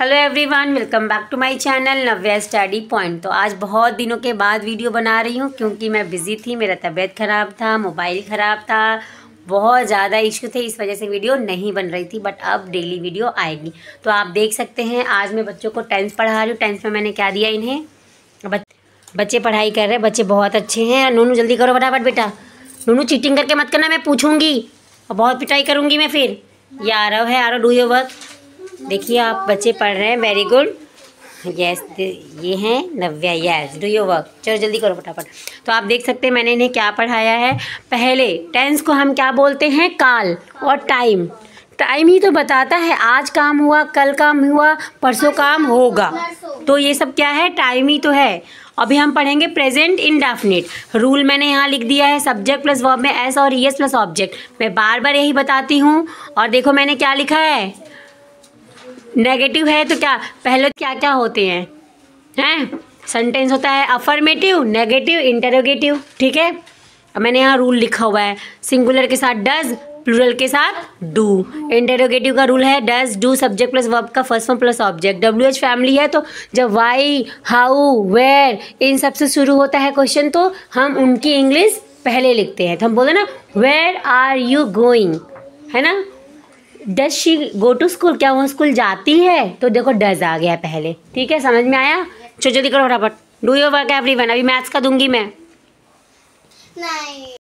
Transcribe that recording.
Hello everyone welcome back to my channel Navya study point तो आज बहुत दिनों के बाद वीडियो बना रही हूँ क्योंकि मैं बिज़ी थी मेरा तबीयत ख़राब था मोबाइल ख़राब था बहुत ज़्यादा इश्यू थे इस वजह से वीडियो नहीं बन रही थी बट अब डेली वीडियो आएगी तो आप देख सकते हैं आज मैं बच्चों को टेंथ पढ़ा रही हूँ टेंथ में मैंने क्या दिया इन्हें बच्चे पढ़ाई कर रहे हैं बच्चे बहुत अच्छे हैं नूनू जल्दी करो बराबर बेटा नूनू चीटिंग करके मत करना मैं पूछूँगी और बहुत पिटाई करूँगी मैं फिर ये आरव है आरव डू योर वर्क देखिए आप बच्चे पढ़ रहे हैं वेरी गुड यस ये हैं Navya yes do your work चलो जल्दी करो फटाफट तो आप देख सकते हैं मैंने इन्हें क्या पढ़ाया है पहले टेंस को हम क्या बोलते हैं काल और टाइम टाइम ही तो बताता है आज काम हुआ कल काम हुआ परसों काम होगा तो ये सब क्या है टाइम ही तो है अभी हम पढ़ेंगे प्रेजेंट इंडेफिनिट रूल मैंने यहाँ लिख दिया है सब्जेक्ट प्लस वर्ब में एस और यस प्लस ऑब्जेक्ट मैं बार बार यही बताती हूँ और देखो मैंने क्या लिखा है नेगेटिव है तो क्या पहले तो क्या क्या होते हैं हैं सेंटेंस होता है अफर्मेटिव नेगेटिव इंटरोगेटिव ठीक है मैंने यहाँ रूल लिखा हुआ है सिंगुलर के साथ डज प्लूरल के साथ डू इंटरोगेटिव का रूल है does do subject plus verb का first form plus object W H family है तो जब वाई हाउ वेयर इन सब से शुरू होता है क्वेश्चन तो हम उनकी इंग्लिश पहले लिखते हैं तो हम बोलते ना वेयर आर यू गोइंग है ना does she go to school क्या वो स्कूल जाती है तो देखो डज आ गया पहले ठीक है समझ में आया yes. चलो जल्दी करो फटाफट do your work everyone अभी मैथ्स का दूंगी मैं नहीं